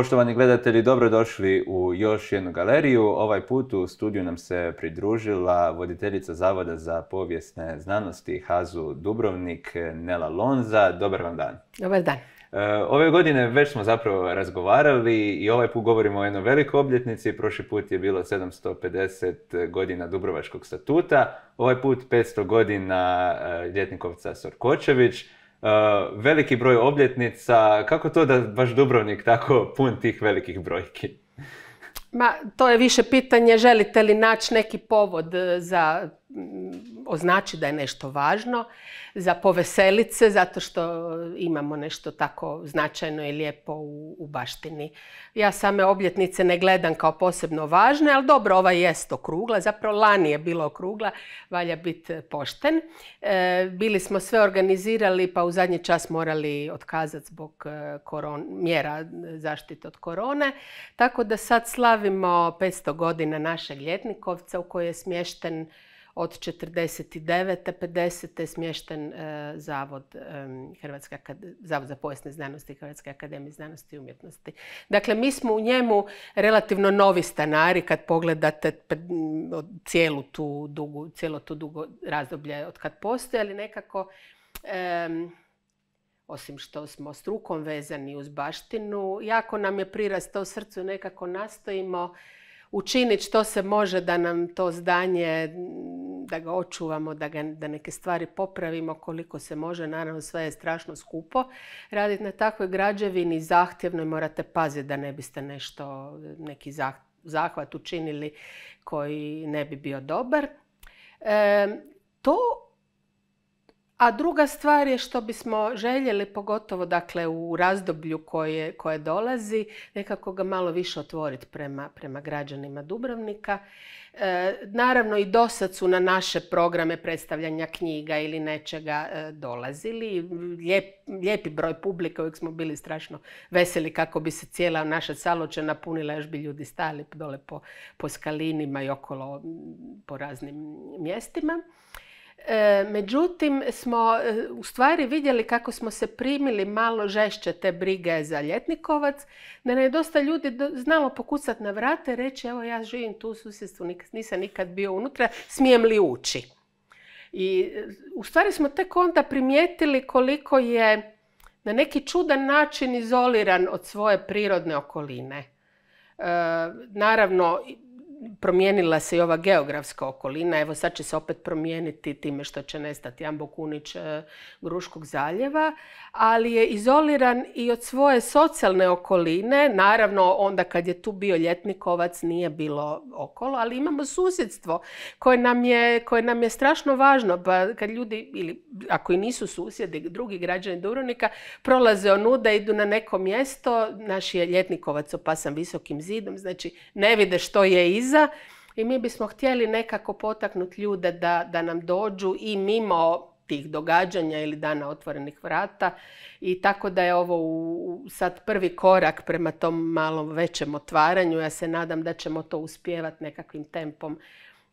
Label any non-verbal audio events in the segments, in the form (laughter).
Poštovani gledatelji, dobrodošli u još jednu galeriju. Ovaj put u studiju nam se pridružila voditeljica Zavoda za povijesne znanosti Hazu Dubrovnik, Nela Lonza. Dobar vam dan. Dobar dan. E, ove godine već smo zapravo razgovarali i ovaj put govorimo o jednoj velikoj obljetnici. Prošli put je bilo 750 godina Dubrovačkog statuta, ovaj put 500 godina e, Ljetnikovca Sorkočević. Uh, veliki broj obljetnica. Kako to da baš Dubrovnik tako pun tih velikih brojki? Ma, to je više pitanje želite li naći neki povod uh, za Mm, označi da je nešto važno, za poveselice zato što imamo nešto tako značajno i lijepo u, baštini. Ja same obljetnice ne gledam kao posebno važne, ali dobro, ova jest okrugla, zapravo lani je bilo okrugla, valja biti pošten. E, bili smo sve organizirali, pa u zadnji čas morali otkazati zbog e, mjera zaštite od korone, tako da sad slavimo 500 godina našeg ljetnikovca u koji je smješten od 49. 50. je smješten e, zavod, e, Hrvatska, zavod za povijesne znanosti Hrvatske akademije znanosti i umjetnosti. Dakle, mi smo u njemu relativno novi stanari kad pogledate cijelu tu dugu, cijelo tu dugo razdoblje od kad postoje, ali nekako osim što smo strukom vezani uz baštinu, jako nam je prirastao srcu, nekako nastojimo učiniti što se može da nam to zdanje, da ga očuvamo, da, ga, da neke stvari popravimo koliko se može. Naravno sve je strašno skupo. Raditi na takvoj građevini zahtjevno morate paziti da ne biste nešto, neki zahvat učinili koji ne bi bio dobar. to a druga stvar je što bismo željeli, pogotovo dakle u razdoblju koje, koje dolazi, nekako ga malo više otvoriti prema, prema građanima Dubrovnika. E, naravno i dosad su na naše programe predstavljanja knjiga ili nečega e, dolazili. Lijep, lijepi broj publika, uvijek smo bili strašno veseli kako bi se cijela naša saloča napunila, još bi ljudi stali dole po, po skalinima i okolo po raznim mjestima. E, međutim, smo e, u stvari vidjeli kako smo se primili malo žešće te brige za ljetnikovac, da ne je dosta ljudi znalo pokucati na vrate i reći evo ja živim tu u susjedstvu, nisam nikad bio unutra, smijem li ući? I e, u stvari smo tek onda primijetili koliko je na neki čudan način izoliran od svoje prirodne okoline. Naravno, promijenila se i ova geografska okolina. Evo sad će se opet promijeniti time što će nestati Jambo e, Gruškog zaljeva, ali je izoliran i od svoje socijalne okoline. Naravno, onda kad je tu bio ljetnikovac nije bilo okolo, ali imamo susjedstvo koje nam je, koje nam je strašno važno. Pa kad ljudi, ili ako i nisu susjedi, drugi građani Dubrovnika, prolaze onuda, idu na neko mjesto, naš je ljetnikovac opasan visokim zidom, znači ne vide što je iz i mi bismo htjeli nekako potaknuti ljude da, da nam dođu i mimo tih događanja ili dana otvorenih vrata i tako da je ovo u, sad prvi korak prema tom malom većem otvaranju. Ja se nadam da ćemo to uspjevati nekakvim tempom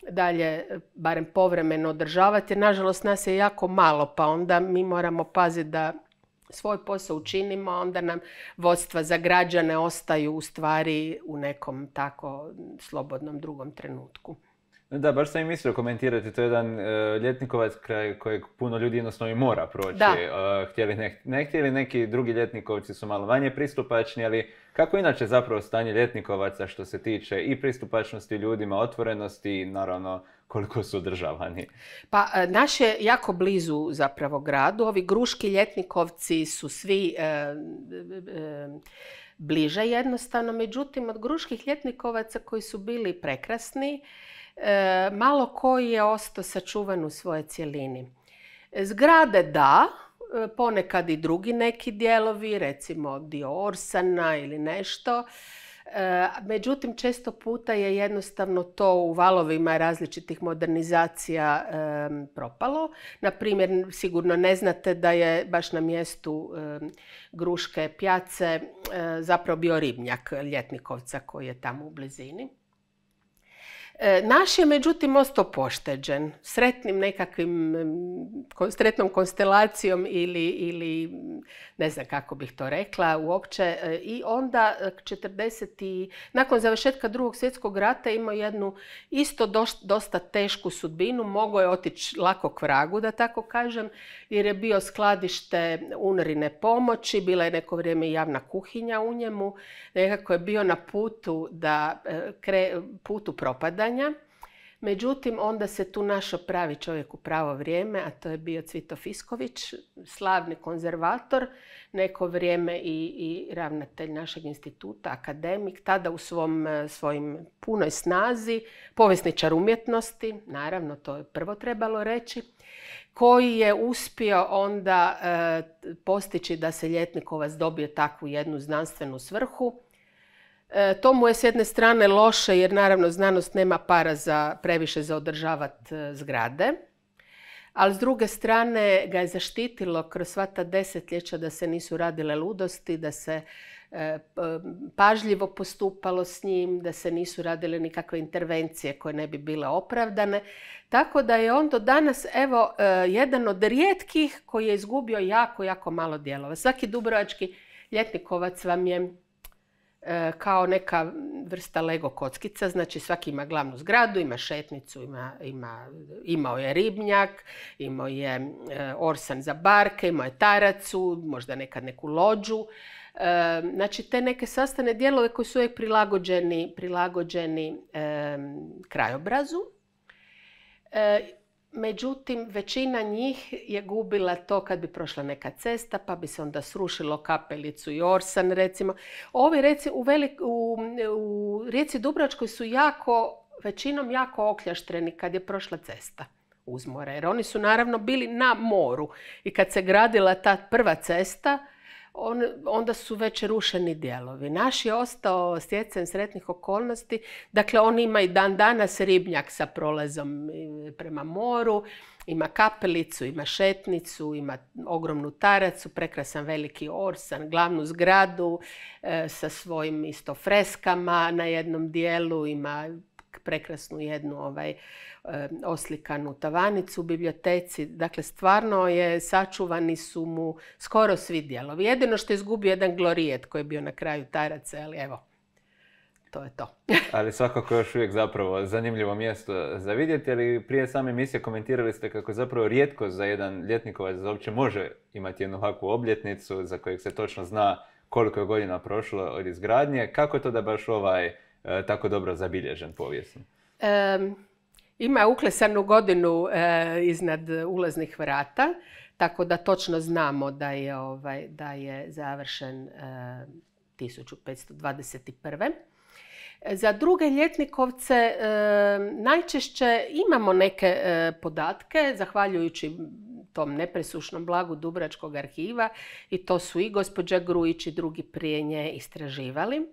dalje, barem povremeno održavati. Nažalost, nas je jako malo, pa onda mi moramo paziti da svoj posao učinimo, onda nam vodstva za građane ostaju u stvari u nekom tako slobodnom drugom trenutku. Da, baš sam i mislio komentirati, to je jedan e, ljetnikovac kraj kojeg puno ljudi jednostavno i mora proći. Da. E, htjeli ne, htjeli, neki drugi ljetnikovci su malo manje pristupačni, ali kako inače zapravo stanje ljetnikovaca što se tiče i pristupačnosti ljudima, otvorenosti, naravno koliko su održavani? Pa e, naš je jako blizu zapravo gradu. Ovi Gruški Ljetnikovci su svi e, e, e bliže jednostavno. Međutim, od Gruških Ljetnikovaca koji su bili prekrasni, malo koji je ostao sačuvan u svoje cjelini. Zgrade da, ponekad i drugi neki dijelovi, recimo dio Orsana ili nešto, Eh, međutim, često puta je jednostavno to u valovima različitih modernizacija propalo. Na primjer, sigurno ne znate da je baš na mjestu Gruške pjace eh, zapravo bio ribnjak Ljetnikovca koji je tamo u blizini. E, naš je međutim ostao pošteđen sretnim nekakvim, sretnom konstelacijom ili, ili ne znam kako bih to rekla uopće. E, I onda 40 nakon završetka drugog svjetskog rata imao jednu isto dosta tešku sudbinu. Mogao je otići lako k vragu, da tako kažem, jer je bio skladište unarine pomoći, bila je neko vrijeme javna kuhinja u njemu. Nekako je bio na putu da e, putu propada pitanja. Međutim, onda se tu našao pravi čovjek u pravo vrijeme, a to je bio Cvito Fisković, slavni konzervator, neko vrijeme i, ravnatelj našeg instituta, akademik, tada u svom, e, svojim punoj snazi, povjesničar umjetnosti, naravno to je prvo trebalo reći, koji je uspio onda e, postići da se Ljetnikovac dobije takvu jednu znanstvenu svrhu, E, to mu je s jedne strane loše jer naravno znanost nema para za previše za održavati e, zgrade, ali s druge strane ga je zaštitilo kroz sva ta desetljeća da se nisu radile ludosti, da se e, pažljivo postupalo s njim, da se nisu radile nikakve intervencije koje ne bi bile opravdane. Tako da je on do danas evo, jedan od rijetkih koji je izgubio jako, jako malo dijelova. Svaki dubrovački ljetnikovac vam je E, kao neka vrsta Lego kockica. Znači svaki ima glavnu zgradu, ima šetnicu, ima, ima, imao je ribnjak, imao je e, orsan za barke, imao je taracu, možda nekad neku lođu. E, znači te neke sastane dijelove koji su uvijek prilagođeni, prilagođeni krajobrazu. Međutim, većina njih je gubila to kad bi prošla neka cesta, pa bi se onda srušilo kapelicu i orsan, recimo. Ovi reci, u, velik, u, u rijeci Dubrovačkoj su jako, većinom jako okljaštreni kad je prošla cesta uz more. Jer oni su naravno bili na moru i kad se gradila ta prva cesta, onda su već rušeni dijelovi. Naš je ostao stjecajem sretnih okolnosti. Dakle, on ima i dan danas ribnjak sa prolazom prema moru. Ima kapelicu, ima šetnicu, ima ogromnu taracu, prekrasan veliki orsan, glavnu zgradu e, sa svojim isto freskama na jednom dijelu, ima prekrasnu jednu ovaj, oslikanu tavanicu u biblioteci. Dakle, stvarno je sačuvani su mu skoro svi dijelovi. Jedino što je izgubio jedan glorijet koji je bio na kraju taraca, ali evo, to je to. (laughs) ali svakako još uvijek zapravo zanimljivo mjesto za vidjeti, ali prije same emisije komentirali ste kako zapravo rijetko za jedan ljetnikovac uopće može imati jednu ovakvu obljetnicu za kojeg se točno zna koliko je godina prošlo od izgradnje. Kako je to da baš ovaj E, tako dobro zabilježen povijesno? ima uklesanu godinu e, iznad ulaznih vrata, tako da točno znamo da je, ovaj, da je završen 1521. E, za druge ljetnikovce najčešće imamo neke podatke, zahvaljujući tom nepresušnom blagu Dubračkog arhiva i to su i gospođa Grujić i drugi prije nje istraživali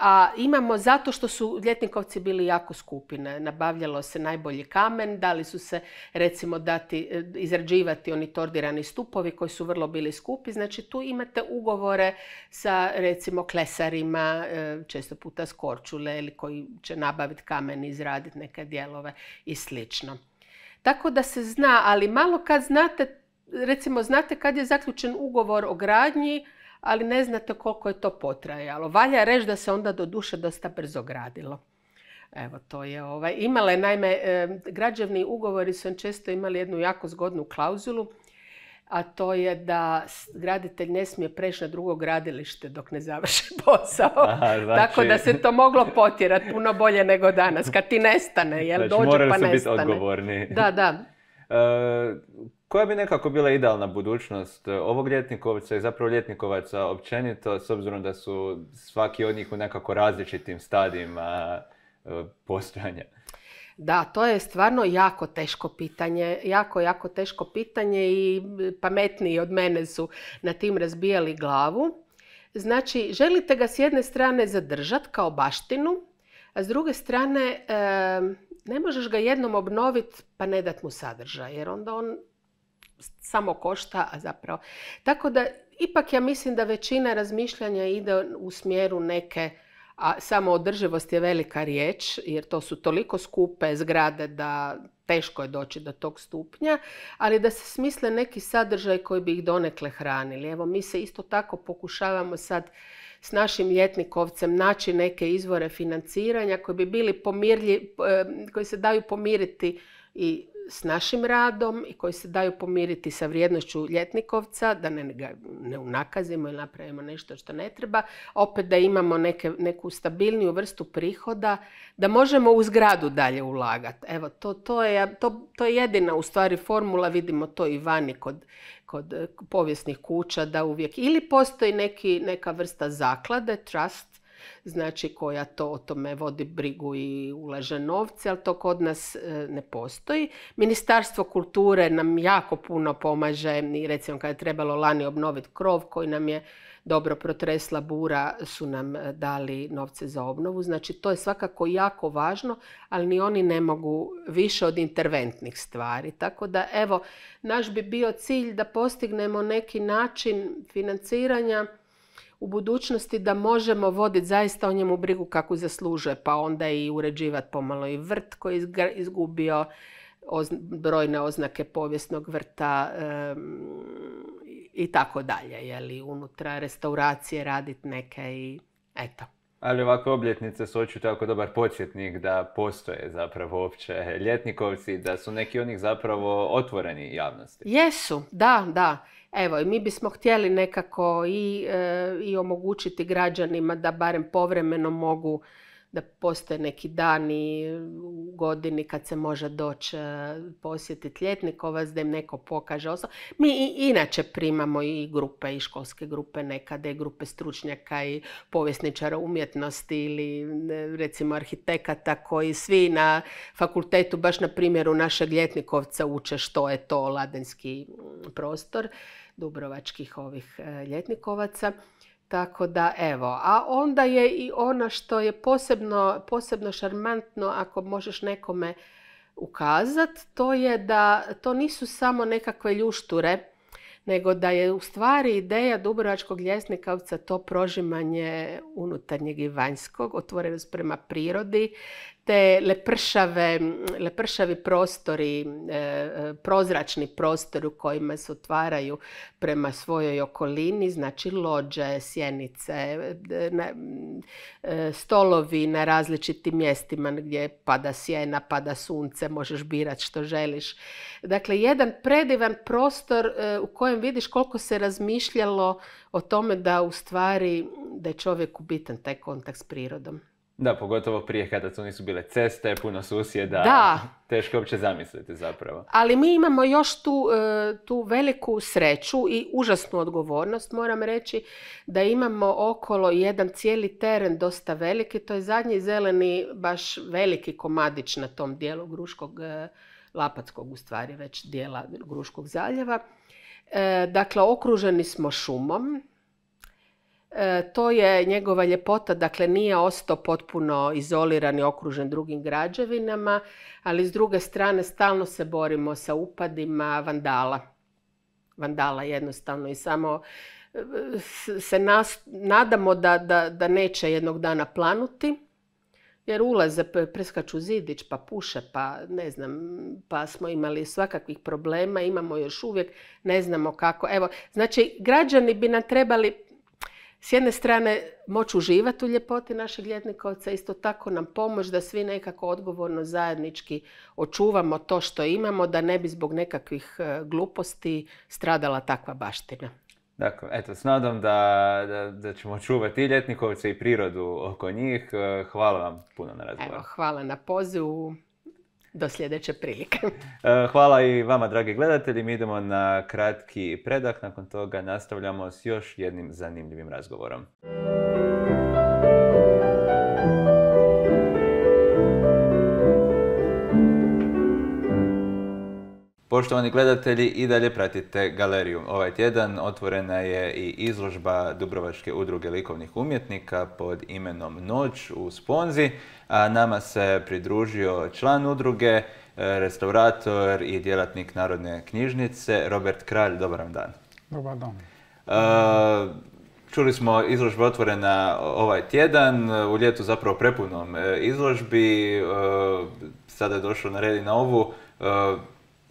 a imamo zato što su ljetnikovci bili jako skupine. Nabavljalo se najbolji kamen, dali su se recimo dati, e, izrađivati oni tordirani stupovi koji su vrlo bili skupi. Znači tu imate ugovore sa recimo klesarima, e, često puta s korčule ili koji će nabaviti kamen i izraditi neke dijelove i slično. Tako da se zna, ali malo kad znate, recimo znate kad je zaključen ugovor o gradnji, ali ne znate koliko je to potrajalo. Valja reći da se onda do duše dosta brzo gradilo. Evo, to je ovaj. Imale je, naime, građevni ugovori su često imali jednu jako zgodnu klauzulu, a to je da graditelj ne smije preći na drugo gradilište dok ne završi (laughs) posao. Znači- Tako da se to moglo potjerati puno bolje nego danas, kad ti nestane, jel znači, dođe pa nestane. biti odgovorni. Da, da. (laughs) E, koja bi nekako bila idealna budućnost e, ovog ljetnikovca i zapravo ljetnikovaca općenito, s obzirom da su svaki od njih u nekako različitim stadijima e, postojanja? Da, to je stvarno jako teško pitanje, jako, jako teško pitanje i pametniji od mene su na tim razbijali glavu. Znači, želite ga s jedne strane zadržati kao baštinu, a s druge strane e, ne možeš ga jednom obnoviti pa ne dat mu sadržaj, jer onda on samo košta, a zapravo... Tako da, ipak ja mislim da većina razmišljanja ide u smjeru neke a samo održivost je velika riječ jer to su toliko skupe zgrade da teško je doći do tog stupnja, ali da se smisle neki sadržaj koji bi ih donekle hranili. Evo, mi se isto tako pokušavamo sad s našim ljetnikovcem naći neke izvore financiranja koji bi bili pomirlji, eh, koji se daju pomiriti i s našim radom i koji se daju pomiriti sa vrijednošću ljetnikovca, da ne, ga ne unakazimo ili napravimo nešto što ne treba, opet da imamo neke, neku stabilniju vrstu prihoda, da možemo u zgradu dalje ulagati. Evo, to, to, je, to, to je jedina u stvari formula, vidimo to i vani kod, kod eh, povijesnih kuća, da uvijek ili postoji neki, neka vrsta zaklade, trust, znači koja to o tome vodi brigu i ulaže novce, ali to kod nas e, ne postoji. Ministarstvo kulture nam jako puno pomaže i recimo kada je trebalo lani obnoviti krov koji nam je dobro protresla bura su nam e, dali novce za obnovu. Znači to je svakako jako važno, ali ni oni ne mogu više od interventnih stvari. Tako da evo, naš bi bio cilj da postignemo neki način financiranja u budućnosti da možemo voditi zaista o njemu brigu kako zaslužuje, pa onda i uređivati pomalo i vrt koji je izgubio brojne oznake povijesnog vrta i tako dalje. unutra restauracije raditi neke i eto ali ovakve obljetnice su očito jako dobar podsjetnik da postoje zapravo uopće ljetnikovci, da su neki od njih zapravo otvoreni javnosti. Jesu, da, da. Evo, mi bismo htjeli nekako i, e, i omogućiti građanima da barem povremeno mogu da postoje neki dani u godini kad se može doći e, posjetiti ljetnikovac, da im neko pokaže Mi i inače primamo i grupe, i školske grupe nekada, i grupe stručnjaka i povjesničara umjetnosti ili recimo arhitekata koji svi na fakultetu, baš na primjeru našeg ljetnikovca uče što je to ladenski prostor dubrovačkih ovih e, ljetnikovaca. Tako da evo, a onda je i ono što je posebno, posebno šarmantno ako možeš nekome ukazat, to je da to nisu samo nekakve ljušture, nego da je u stvari ideja Dubrovačkog ljesnikavca to prožimanje unutarnjeg i vanjskog, otvorenost prema prirodi, te lepršave, lepršavi prostori, e, e, prozračni prostori u kojima se otvaraju prema svojoj okolini, znači lođe, sjenice, e, stolovi na različitim mjestima gdje pada sjena, pada sunce, možeš birati što želiš. Dakle, jedan predivan prostor u kojem vidiš koliko se razmišljalo o tome da u stvari da je čovjeku bitan taj kontakt s prirodom. Da, pogotovo prije kada su nisu bile ceste, puno susjeda. Da. Teško uopće zamisliti zapravo. Ali mi imamo još tu, e, tu veliku sreću i užasnu odgovornost. Moram reći da imamo okolo jedan cijeli teren dosta veliki. To je zadnji zeleni, baš veliki komadić na tom dijelu Gruškog, e, Lapackog u stvari već dijela Gruškog zaljeva. E, dakle, okruženi smo šumom E, to je njegova ljepota, dakle nije ostao potpuno izoliran i okružen drugim građevinama, ali s druge strane stalno se borimo sa upadima vandala. Vandala jednostavno i samo e, se nadamo da, da, da neće jednog dana planuti, jer ulaze, preskaču zidić, pa puše, pa ne znam, pa smo imali svakakvih problema, imamo još uvijek, ne znamo kako. Evo, znači, građani bi nam trebali s jedne strane moći uživati u ljepoti našeg ljetnikovca, isto tako nam pomoć da svi nekako odgovorno zajednički očuvamo to što imamo, da ne bi zbog nekakvih e, gluposti stradala takva baština. Dakle, eto, s nadom da, da, ćemo čuvati i ljetnikovce i prirodu oko njih. E, hvala vam puno na razgovoru. Evo, hvala na pozivu do sljedeće prilike. (laughs) Eh, hvala i vama, dragi gledatelji. Mi idemo na kratki predah. Nakon toga nastavljamo s još jednim zanimljivim razgovorom. Poštovani gledatelji, i dalje pratite galeriju. Ovaj tjedan otvorena je i izložba Dubrovačke udruge likovnih umjetnika pod imenom Noć u Sponzi. A nama se pridružio član udruge, e, restaurator i djelatnik Narodne knjižnice, Robert Kralj. Dobar vam dan. Dobar dan. E, čuli smo izložba otvorena ovaj tjedan, u ljetu zapravo prepunom e, izložbi, sada je došlo na red i na ovu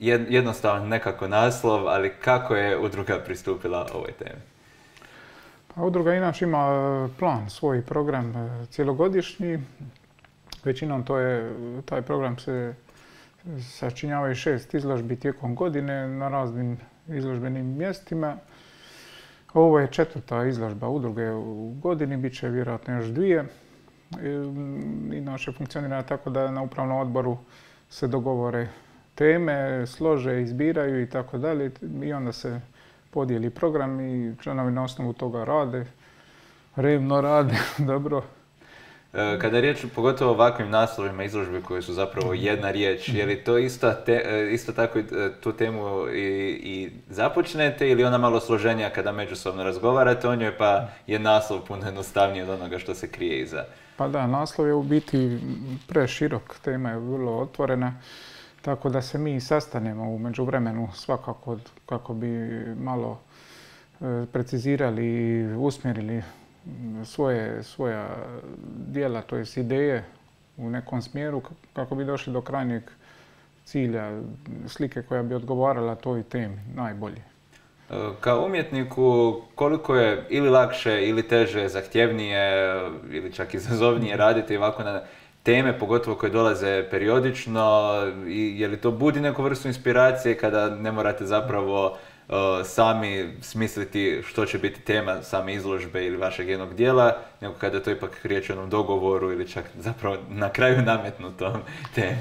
jednostavan nekako naslov, ali kako je udruga pristupila ovoj temi? Pa udruga inače ima e, plan, svoj program e, cjelogodišnji. Većinom to je, taj program se sačinjava i šest izložbi tijekom godine na raznim izložbenim mjestima. Ovo je četvrta izložba udruge u godini, bit će vjerojatno još dvije. E, inače funkcionira tako da na upravnom odboru se dogovore teme slože, izbiraju i tako dalje i onda se podijeli program i članovi na osnovu toga rade, revno rade, (laughs) dobro. E, kada je riječ pogotovo o ovakvim naslovima izložbe koje su zapravo jedna riječ, je li to isto, e, tako e, tu temu i, i započnete ili ona malo složenija kada međusobno razgovarate o njoj pa je naslov puno jednostavniji od onoga što se krije iza? Pa da, naslov je u biti preširok, tema je vrlo otvorena. Tako da se mi sastanemo u međuvremenu svakako kako bi malo e, precizirali i usmjerili mm, svoje, svoja dijela, to jest ideje u nekom smjeru kako bi došli do krajnjeg cilja, slike koja bi odgovarala toj temi najbolje. E, kao umjetniku koliko je ili lakše ili teže, zahtjevnije ili čak izazovnije mhm. raditi ovako na teme, pogotovo koje dolaze periodično, i je li to budi neku vrstu inspiracije kada ne morate zapravo uh, sami smisliti što će biti tema same izložbe ili vašeg jednog dijela, nego kada je to ipak riječ o dogovoru ili čak zapravo na kraju nametnutom (laughs) temi.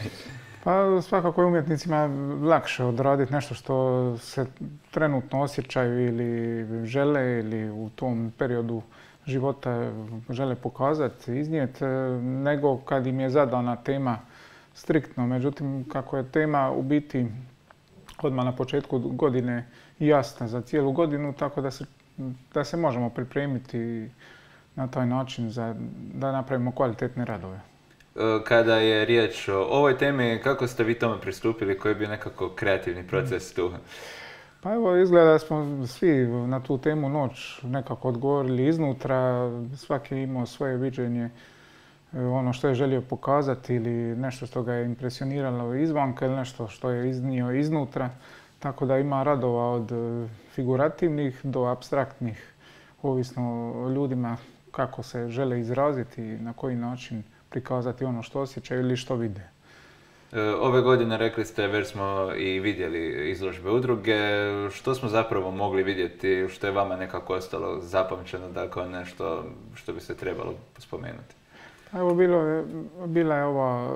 Pa svakako je umjetnicima lakše odraditi nešto što se trenutno osjećaju ili žele ili u tom periodu života žele pokazati, iznijeti, e, nego kad im je zadana tema striktno. Međutim, kako je tema u biti odmah na početku godine jasna za cijelu godinu, tako da se, možemo pripremiti na taj način da napravimo kvalitetne radove. E, kada je riječ o ovoj temi, kako ste vi tome pristupili, koji je bio nekako kreativni proces tu? Pa evo, izgleda da smo svi na tu temu noć nekako odgovorili iznutra. Svaki je imao svoje viđenje, e, ono što je želio pokazati ili nešto što ga je impresioniralo izvanka ili nešto što je iznio iznutra. Tako da ima radova od e, figurativnih do abstraktnih, ovisno o ljudima kako se žele izraziti i na koji način prikazati ono što osjećaju ili što vide. E, ove godine rekli ste, već smo i vidjeli izložbe udruge, što smo zapravo mogli vidjeti, što je vama nekako ostalo zapamćeno, dakle nešto što bi se trebalo spomenuti? Pa evo, bila je ova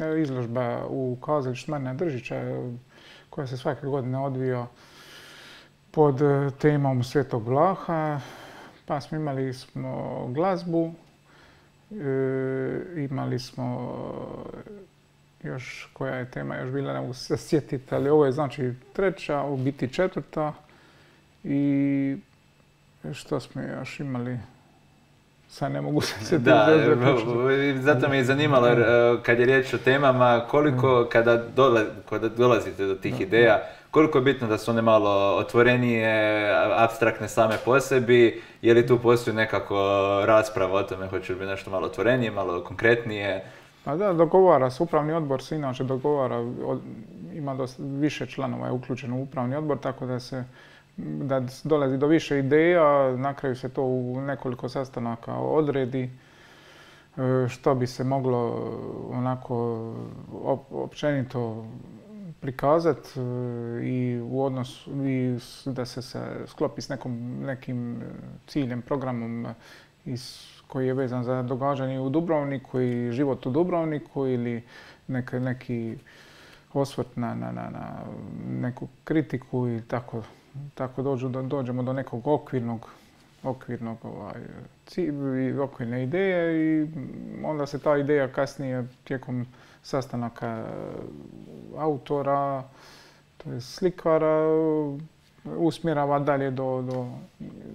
e, izložba u kazalištu Marina Držića, e, koja se svake godine odvio pod temom Svetog Vlaha, pa smo imali smo glazbu, imali smo još koja je tema još bila, ne mogu se sjetiti, ali ovo je znači treća, u biti četvrta. I što smo još imali? Sad ne mogu (laughs) se sjetiti. Da, zato me je zanimalo, e, kad je riječ o temama, koliko, mm. kada, dolazite do tih ideja, koliko je bitno da su one malo otvorenije, abstraktne same po sebi, je li tu postoji nekako rasprava o tome, hoće li biti nešto malo otvorenije, malo konkretnije, a da, dogovara se. Upravni odbor se inače dogovara, ima dosta, više članova je uključen u upravni odbor, tako da se da dolazi do više ideja, na kraju se to u nekoliko sastanaka odredi e, što bi se moglo onako općenito prikazati e, i u odnosu i da se sklopi s nekom, nekim e, ciljem, programom iz koji je vezan za događanje u Dubrovniku i život u Dubrovniku ili neki, neki osvrt na, neku kritiku i tako, dođemo do nekog okvirnog okvirnog ovaj, i okvirne ideje i onda se ta ideja kasnije tijekom sastanaka autora, to je slikara, usmjerava dalje do,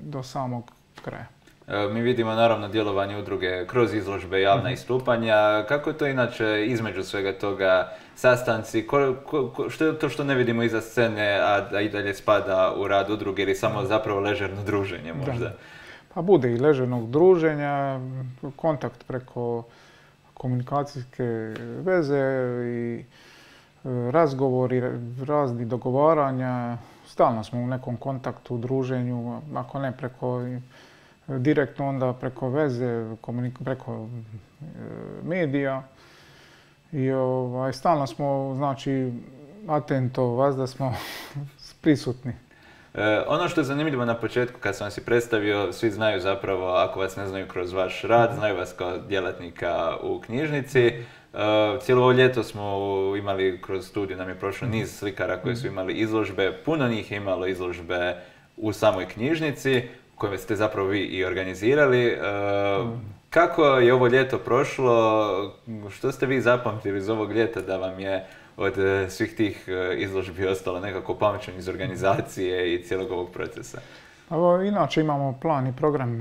do samog kraja. E, mi vidimo naravno djelovanje udruge kroz izložbe javna mhm. istupanja. Kako je to inače između svega toga sastanci? što je to što ne vidimo iza scene, a da i dalje spada u rad udruge ili samo zapravo ležerno druženje možda? Pa bude i ležernog druženja, kontakt preko komunikacijske veze i e, razgovori, razni dogovaranja. Stalno smo u nekom kontaktu, druženju, ako ne preko direktno onda preko veze, preko e, medija. I ovaj, stalno smo, znači, atento vas da smo (laughs) prisutni. E, ono što je zanimljivo na početku kad sam vas i predstavio, svi znaju zapravo, ako vas ne znaju kroz vaš rad, mhm. znaju vas kao djelatnika u knjižnici. E, cijelo ovo ljeto smo imali kroz studiju, nam je prošlo mhm. niz slikara koji su mhm. imali izložbe, puno njih je imalo izložbe u samoj knjižnici koje ste zapravo vi i organizirali. E, mm. Kako je ovo ljeto prošlo? Što ste vi zapamtili iz ovog ljeta da vam je od e, svih tih e, izložbi ostalo nekako pamćen iz organizacije i cijelog ovog procesa? Pa inače imamo plan i program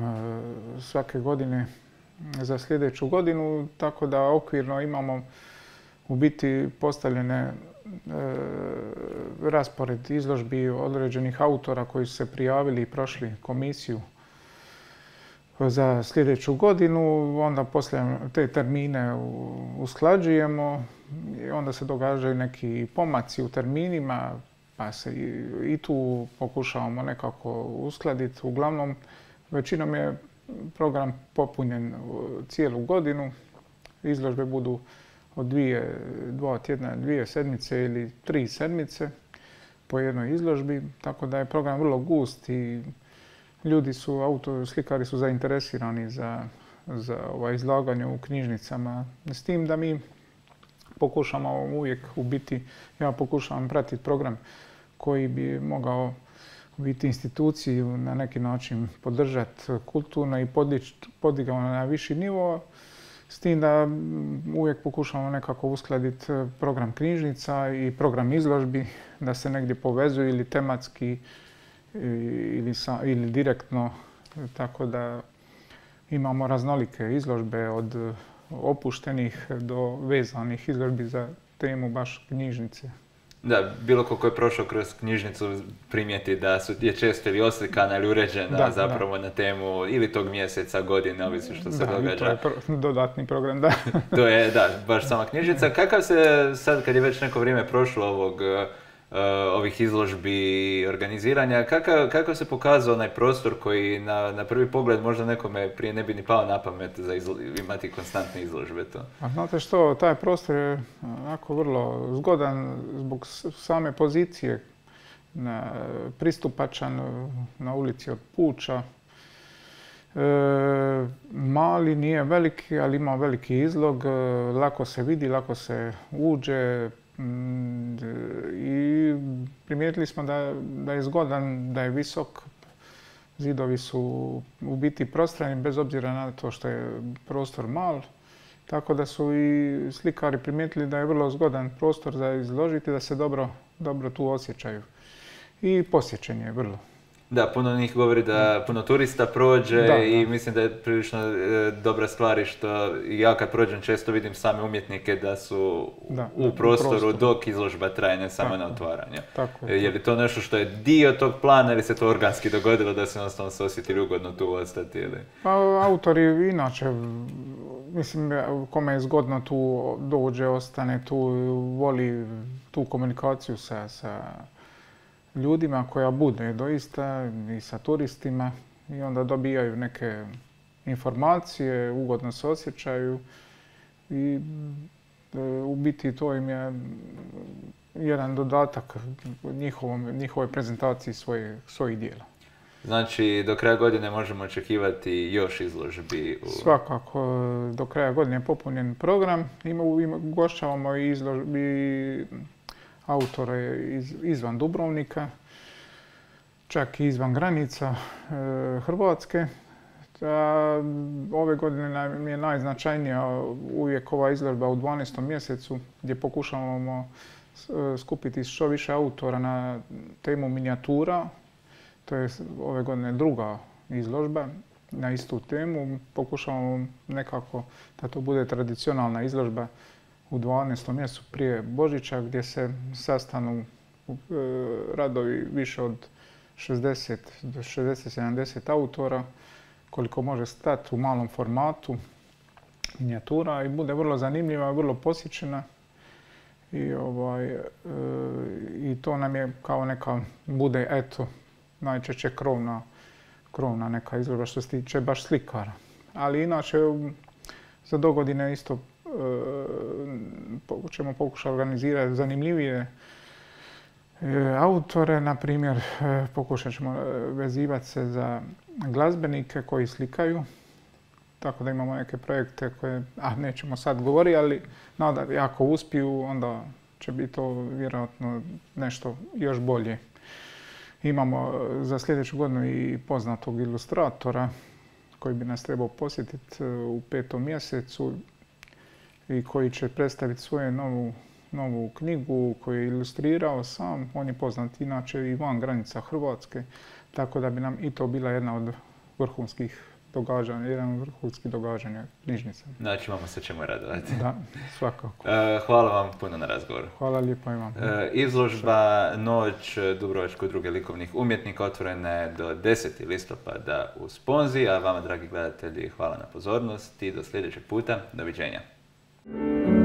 svake godine mm, za sljedeću godinu, tako da okvirno imamo u biti postavljene E, raspored izložbi određenih autora koji su se prijavili i prošli komisiju za sljedeću godinu, onda poslije te termine usklađujemo i onda se događaju neki pomaci u terminima, pa se i tu pokušavamo nekako uskladiti. Uglavnom, većinom je program popunjen cijelu godinu, izložbe budu od dvije, dva tjedna, dvije sedmice ili tri sedmice po jednoj izložbi, tako da je program vrlo gust i ljudi su, autoslikari su zainteresirani za, za izlaganje u knjižnicama. S tim da mi pokušamo uvijek u biti, ja pokušavam pratiti program koji bi mogao biti instituciju na neki način podržati kulturno i podići, podigao na viši nivo. S tim da uvijek pokušamo nekako uskladiti e, program knjižnica i program izložbi, da se negdje povezuju ili tematski e, ili, ili direktno, e, tako da imamo raznolike izložbe od opuštenih do vezanih izložbi za temu baš knjižnice. Da, bilo ko, je prošao kroz knjižnicu primijeti da su, je često ili oslikana ili uređena zapravo na temu ili tog mjeseca, godine, ovisi što se da, događa. to je dodatni program, da. (laughs) to je, da, baš sama knjižnica. Kakav se sad, kad je već neko vrijeme prošlo ovog Eh, ovih izložbi i organiziranja. Kako, se pokazao onaj prostor koji na, prvi pogled možda nekome prije ne bi ni pao na pamet za imati konstantne izložbe to? znate što, taj prostor je onako vrlo zgodan zbog same pozicije na, pristupačan na ulici od Puča. Eh, mali, nije veliki, ali ima veliki izlog, eh, lako se vidi, lako se uđe, Mm, I primijetili smo da, je zgodan, da je visok. Zidovi su u biti prostrani, bez obzira na to što je prostor mal. Tako da su i slikari primijetili da je vrlo zgodan prostor za izložiti, da se dobro, dobro tu osjećaju. I posjećen je vrlo. Da, puno njih govori da mm. puno turista prođe i mislim da je prilično e, dobra stvar i što ja kad prođem često vidim same umjetnike da su u prostoru dok izložba traje, ne samo na otvaranju. E, je li to nešto što je dio tog plana ili se to organski dogodilo da se jednostavno se osjetili ugodno tu ostati ili? Pa, autori inače, mislim, kome je zgodno tu dođe, ostane tu, voli tu komunikaciju sa ljudima koja bude doista i sa turistima i onda dobijaju neke informacije, ugodno se osjećaju i e, u biti to im je jedan dodatak njihovoj prezentaciji svojih dijela. Znači, do kraja godine možemo očekivati još izložbi? U... Svakako, do kraja godine je popunjen program. Ima, ima gošćavamo i izložbi autore izvan Dubrovnika, čak i izvan granica e, Hrvatske. ove godine mi je najznačajnija uvijek ova izložba u 12. mjesecu gdje pokušavamo e, skupiti što više autora na temu minijatura. To je ove godine druga izložba na istu temu. Pokušavamo nekako da to bude tradicionalna izložba u 12. mjesecu prije Božića gdje se sastanu e, radovi više od 60 do 60-70 autora, koliko može stati u malom formatu, minijatura i bude vrlo zanimljiva, vrlo posjećena. I, ovaj, e, I to nam je kao neka, bude eto, najčešće krovna, krovna neka izložba što se tiče baš slikara. Ali inače, za dogodine isto e, ćemo pokušati organizirati zanimljivije e, autore, na primjer, e, pokušat ćemo e, vezivati se za glazbenike koji slikaju, tako da imamo neke projekte koje, a nećemo sad govoriti, ali ako uspiju, onda će biti to vjerojatno nešto još bolje. Imamo za sljedeću godinu i poznatog ilustratora koji bi nas trebao posjetiti u petom mjesecu i koji će predstaviti svoju novu, novu knjigu koju je ilustrirao sam. On je poznat inače i van granica Hrvatske, tako da bi nam i to bila jedna od vrhunskih događanja, jedan od vrhunskih događanja knjižnica. Znači imamo se čemu radovati. Da, svakako. E, hvala vam puno na razgovor. Hvala lijepo i vam. E, izložba Noć Dubrovačko druge likovnih umjetnika otvorena je do 10. listopada u Sponzi, a vama dragi gledatelji hvala na pozornosti i do sljedećeg puta. Doviđenja. Thank you.